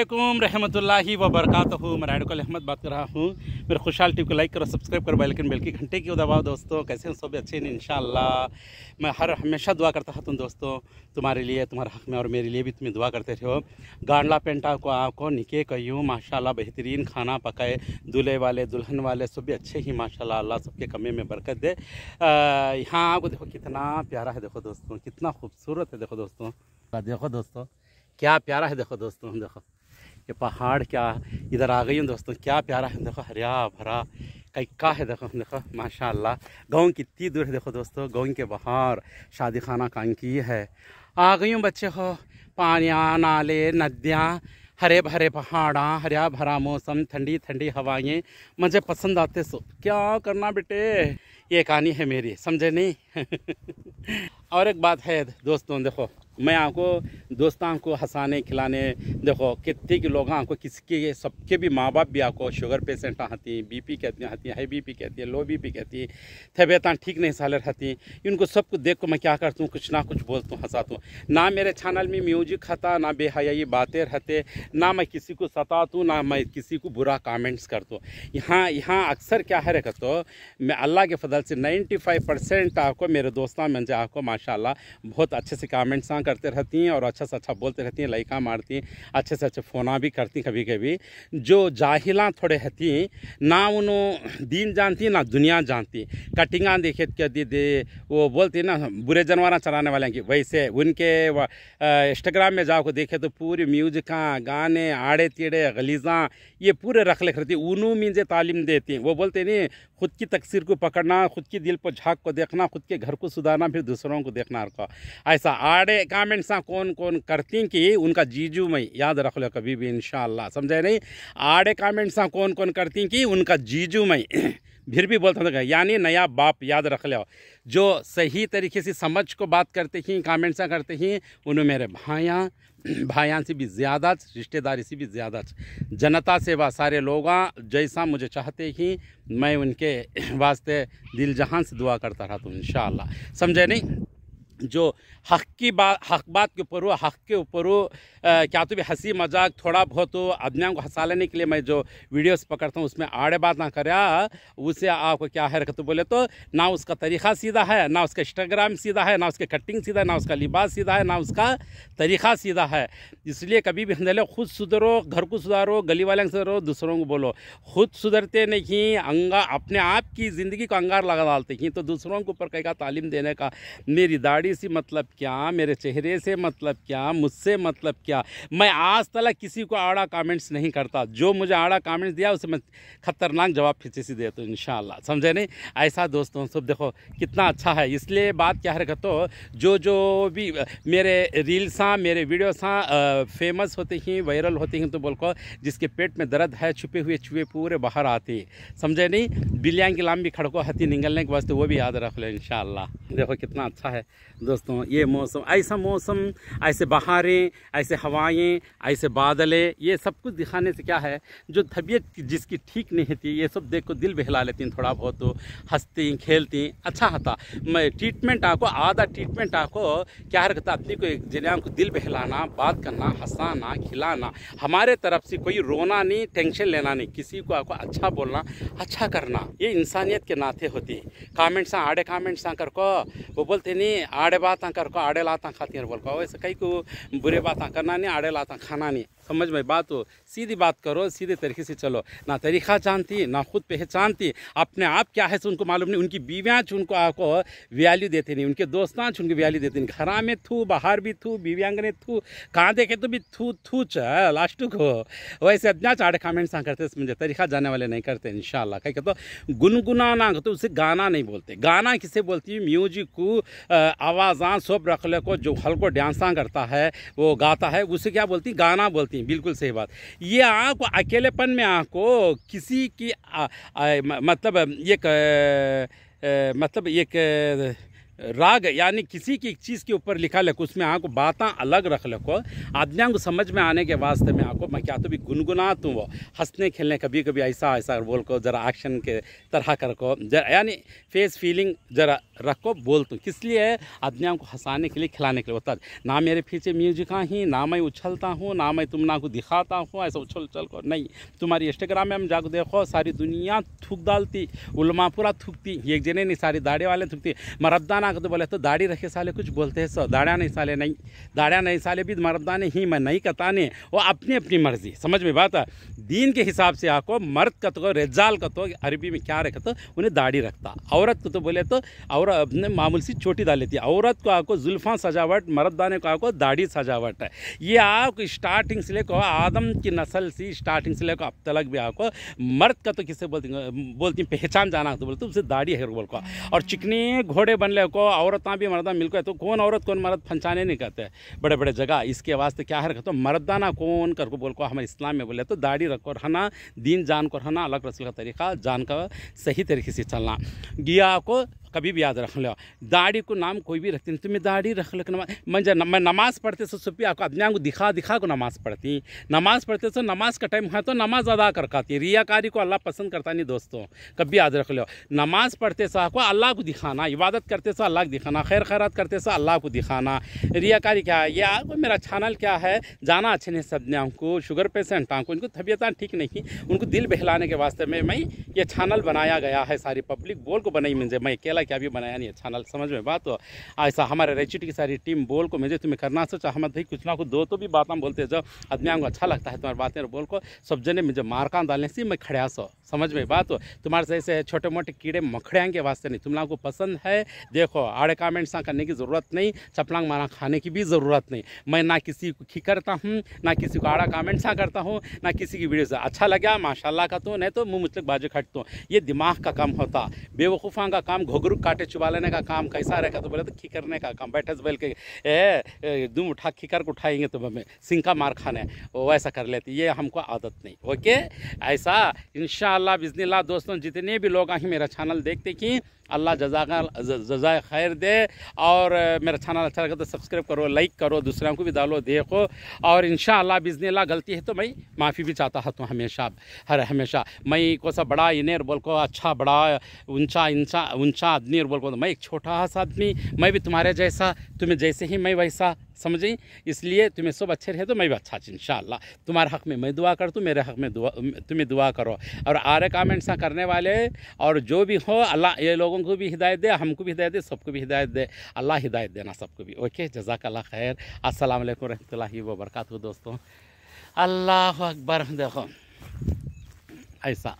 अल्लाम वरक मैं मराडुल अहमद बात कर रहा हूँ मेरे खुशहाल टीम को लाइक करो सब्सक्राइब करो बेल बेल की घंटे की दबाओ दोस्तों कैसे हैं सब अच्छे हैं इन मैं हर हमेशा दुआ करता हूँ तुम दोस्तों तुम्हारे लिए तुम्हारे हक में और मेरे लिए भी तुम्हें दुआ करते रहो गांडला पेंटा को आपको निके कहूँ माशा बेहतरीन खाना पकाए दूल्हे वाले दुल्हन वाले सब अच्छे ही माशाला अल्लाह सबके कमे में बरकत दे यहाँ आपको देखो कितना प्यारा है देखो दोस्तों कितना खूबसूरत है देखो दोस्तों देखो दोस्तों क्या प्यारा है देखो दोस्तों देखो ये पहाड़ क्या इधर आ गई हूँ दोस्तों क्या प्यारा है देखो हरिया भरा कई का है देखो देखो माशाल्लाह गाँव कितनी दूर है देखो दोस्तों गाँव के बाहर शादी खाना कांकी है आ गई हूँ बच्चे हो पानियाँ नाले नदियाँ हरे भरे पहाड़ा हरिया भरा मौसम ठंडी ठंडी हवाएं मुझे पसंद आते सो क्या करना बेटे ये कहानी है मेरी समझे नहीं और एक बात है दोस्तों देखो मैं आपको दोस्तान को हंसाने खिलाने देखो कितने के लोग आपको किसके सबके भी माँ बाप भी आपको शुगर पेशेंट हैं बीपी कहती हैं हाई बीपी कहती है लो बीपी कहती है तबियत ठीक नहीं साले रहती इनको सबको देख को मैं क्या करता हूँ कुछ ना कुछ बोलता हूँ हंसाता हूँ ना मेरे चैनल में म्यूजिक हता ना बेहयाई बातें रहते ना मैं किसी को सताता हूँ ना मैं किसी को बुरा कामेंट्स करता हूँ यहाँ यहाँ अक्सर क्या है रखो तो मैं अल्लाह के फजल से नाइन्टी फाइव परसेंट आपको मेरे दोस्तों में आपको माशा बहुत अच्छे से कामेंट्स आ काम करते रहती हैं और अच्छा से अच्छा बोलते रहती हैं लइका मारती हैं अच्छे से अच्छे फोना भी करती कभी कभी जो जाहिला थोड़े हती ना उन्हों दीन जानती ना दुनिया जानती कटिंगा देखे तो क्या दे वो बोलती ना बुरे जानवर चलाने वाले की वैसे उनके इंस्टाग्राम में जाओ देखे तो पूरी म्यूजिका गाने आड़े तेड़े गलीजा ये पूरे रख लेख रहती उनू मीजे तालीम देती हैं वो बोलते नहीं खुद की तकसीर को पकड़ना खुद की दिल पर झाँक को देखना खुद के घर को सुधारना फिर दूसरों को देखना का ऐसा आड़े कामेंट्स कौन कौन करती कि उनका जीजू मई याद रख लो कभी भी इन समझे नहीं आड़े कामेंट्स कौन कौन करती कि उनका जीजू मई फिर भी बोलता हूँ यानी नया बाप याद रख लो जो सही तरीके से समझ को बात करते ही कामेंट्स करते ही उन्हें मेरे भाया भाया से भी ज़्यादा रिश्तेदारी से भी ज़्यादा जनता सेवा सारे लोग जैसा मुझे चाहते ही मैं उनके वास्ते दिल जहाँ से दुआ करता रहा तो इन समझे नहीं जो हक की बात हक बात के ऊपर हो हक के ऊपर हो क्या तो भी हंसी मजाक थोड़ा बहुत हो तो आदमियों को हंसा लेने के लिए मैं जो वीडियोस पकड़ता हूँ उसमें आड़े बात ना कर उसे आपको क्या है रखते बोले तो ना उसका तरीक़ा सीधा है ना उसका इंस्टाग्राम सीधा है ना उसके कटिंग सीधा है ना उसका लिबास सीधा है ना उसका तरीक़ा सीधा है इसलिए कभी भी हंधले खुद सुधरो घर को सुधारो गली वाले सुधारो दूसरों को बोलो खुद सुधरते नहीं अंगा अपने आप की ज़िंदगी को अंगार लगा डालते हैं तो दूसरों के ऊपर कहीं का तालीम देने का मेरी दाढ़ी से मतलब क्या मेरे चेहरे से मतलब क्या मुझसे मतलब क्या मैं आज तला किसी को आड़ा कमेंट्स नहीं करता जो मुझे आड़ा कमेंट्स दिया उसे मैं खतरनाक जवाब फिर से देता हूँ इन समझे नहीं ऐसा दोस्तों सब देखो कितना अच्छा है इसलिए बात क्या है तो जो जो भी मेरे रील्स मेरे वीडियोसा फेमस होते हैं वायरल होते हैं तो बोल को जिसके पेट में दर्द है छुपे हुए छुपे पूरे बाहर आते समझे नहीं बिलियांग की लाम भी खड़को हथी निगलने के वास्ते वो भी याद रख लो इन देखो कितना अच्छा है दोस्तों ये मौसम ऐसा मौसम ऐसे बहारें ऐसे हवाएं ऐसे बादलें ये सब कुछ दिखाने से क्या है जो तबीयत जिसकी ठीक नहीं थी ये सब देख को दिल बहला लेती थोड़ा बहुत तो हंसती खेलती अच्छा होता मैं ट्रीटमेंट आपको आधा ट्रीटमेंट आपको क्या रखता अपनी को एक जिन्हें को दिल बहलाना बात करना हंसाना खिलाना हमारे तरफ से कोई रोना नहीं टेंशन लेना नहीं किसी को आपको अच्छा बोलना अच्छा करना ये इंसानियत के नाते होती है कामेंट्स आड़े कामेंट्स कर को वो बोलते नहीं आड़े आड़े बात आड़े लाता खाती बोल ऐसे कई को बुरे बात करना नहीं आड़े लाता खाना नहीं समझ में बात हो सीधी बात करो सीधे तरीके से चलो ना तरीका जानती ना खुद पहचानती अपने आप क्या है उनको मालूम नहीं उनकी बीवियाँ उनको आपको वैल्यू देती नहीं उनके दोस्तांच उनकी वैल्यू देते नहीं घर में थू बाहर भी थू बीव्यांग ने थू कहाँ देखे तो भी थू थू च लास्ट को वैसे अज्ञा चाड़े कमेंट सा करते मुझे तरीका जाने वाले नहीं करते इन शाला क्या कहते तो गुनगुनाना तो उसे गाना नहीं बोलते गाना किसे बोलती है म्यूजिक को आ सब रख को जो हल्को डांसा करता है वो गाता है उसे क्या बोलती गाना बोलती नहीं बिल्कुल सही बात ये आँख अकेलेपन में आँख को किसी की आ, आ, मतलब एक आ, मतलब एक राग यानी किसी की चीज़ के ऊपर लिखा लक उसमें आपको बातें अलग रख लको आदमिया को समझ में आने के वास्ते में आपको मैं क्या तो भी गुनगुना तू वो हंसने खेलने कभी कभी ऐसा ऐसा बोल को ज़रा एक्शन के तरह कर को जरा यानी फेस फीलिंग ज़रा रखो बोल तू तो, किस लिए आदमिया को हंसाने के लिए खिलाने के लिए होता ना मेरे पीछे म्यूजिक ही ना मैं उछलता हूँ ना मैं तुम ना को दिखाता हूँ ऐसा उछल उछल को नहीं तुम्हारी इंस्टाग्राम में हम जाकर देखो सारी दुनिया थूक डालती उलमा पूरा थूकती एक जने नहीं सारी दाढ़े वाले थूकती मरदाना तो बोले तो दाढ़ी रखे साले कुछ बोलते हैं सर दाढ़ा नहीं साले नहीं दाढ़ा नहीं साले भी ने ही मैं नहीं कता कताने वो अपनी अपनी मर्जी समझ में बात है दीन के हिसाब से आपको मर्द का तो रेजाल का तो अरबी में क्या रखा तो उन्हें दाढ़ी रखता औरत को तो बोले तो और अपने मामूल सी छोटी डाल लेती औरत को आपको जुल्फा सजावट मर्दाने को आपको दाढ़ी सजावट है ये आपको स्टार्टिंग से लेकर आदम की नस्ल सी स्टार्टिंग से लेकर अब तलक भी आपको मर्द का तो किसे बोलती बोलती पहचान जाना तो बोलते उससे दाढ़ी है और चिकने घोड़े बन ले को औरत भी मर्दा मिलकर तो कौन औरत कौन मर्द फंसाने नहीं करते बड़े बड़े जगह इसके वास्ते क्या है तो मर्दाना कौन कर को बोल को हमारे इस्लाम में बोले तो दाढ़ी रखो रहना दीन जान को रहना अलग रसूल का तरीका जान का सही तरीके से चलना गिया को कभी भी याद रख लो दाढ़ी को नाम कोई भी रखती नहीं तुम्हें दाढ़ी रख लो नमाज मैं जब मैं नमाज़ पढ़ते सो सुपी आपको अपने को दिखा दिखा को नमाज़ पढ़ती नमाज़ पढ़ते सो नमाज का टाइम है तो नमाज़ अदा कर खाती रियाकारी को अल्लाह पसंद करता नहीं दोस्तों कभी याद रख लो नमाज़ पढ़ते सो आपको अल्लाह को दिखाना इबादत करते सो अल्लाह को दिखाना खैर खैरत करते सो अल्लाह को दिखाना रियाकारी क्या है ये आपको मेरा चैनल क्या है जाना अच्छे नहीं सब को शुगर पेशेंट आपको इनको तबीयत ठीक नहीं उनको दिल बहलाने के वास्ते में मैं ये चैनल बनाया गया है सारी पब्लिक बोल को बनाई मुझे मैं अकेला बोला कि अभी बनाया नहीं अच्छा समझ में बात हो ऐसा हमारे रेचिटी की सारी टीम बोल को मुझे तुम्हें करना सोचा हम भाई कुछ ना कुछ दो तो भी बात हम बोलते जब आदमी आऊँगा अच्छा लगता है तुम्हारे बातें बोल को सब जने मुझे मारकान डालने से मैं खड़ा सो समझ में बात हो तुम्हारे से ऐसे छोटे मोटे कीड़े मखड़ियांग के वास्ते नहीं तुम लोगों को पसंद है देखो आड़े कामेंट्स करने की ज़रूरत नहीं चपलांग मारा खाने की भी ज़रूरत नहीं मैं ना किसी को खी करता हूँ ना किसी को आड़ा कामेंट्स करता हूँ ना किसी की वीडियो से अच्छा लगे माशाला का तो नहीं तो मुँह मुझलक बाजू खटता हूँ ये दिमाग का काम होता बेवकूफ़ा का काम घोघरू गोरू काटे लेने का काम कैसा रहेगा तो बोले तो खिकरने का काम बैठे से बैल के ए दुम उठा खिकर को उठाएंगे तो हमें सिंका मार खाने वैसा कर लेते ये हमको आदत नहीं ओके ऐसा इन बिजनीला दोस्तों जितने भी लोग आए मेरा चैनल देखते कि अल्लाह जजा जजाय खैर दे और मेरा चैनल अच्छा लगा तो सब्सक्राइब करो लाइक करो दूसरों को भी डालो देखो और इन बिजनीला गलती है तो मैं माफ़ी भी चाहता हूँ हमेशा हर हमेशा मैं को सा बड़ा इनर बोल को अच्छा बड़ा ऊंचा ऊंचा ऊंचा आदमी और बोल बोल मैं एक छोटा सा आदमी मैं भी तुम्हारे जैसा तुम्हें जैसे ही मैं वैसा समझी इसलिए तुम्हें सब अच्छे रहे तो मैं भी अच्छा इन तुम्हारे हक़ में मैं दुआ कर दूँ मेरे हक़ में दुआ तुम्हें दुआ करो और आरे कामेंट्स करने वाले और जो भी हो अल्लाह ये लोगों को भी हिदायत दे हमको भी हिदायत दे सबको भी हिदायत दे अल्लाह हिदायत देना सबको भी ओके जजाक अल्लाह खैर असल वालेकुम रहमतुल्लाहि व दोस्तों अल्लाह अकबर देखो ऐसा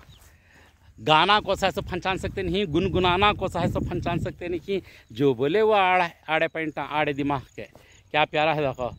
गाना को सहसो पहचान सकते नहीं गुनगुनाना को सहसो पहचान सकते नहीं जो बोले वो आड़े आड़े पैंटा आड़े दिमाग के क्या प्यारा है देखो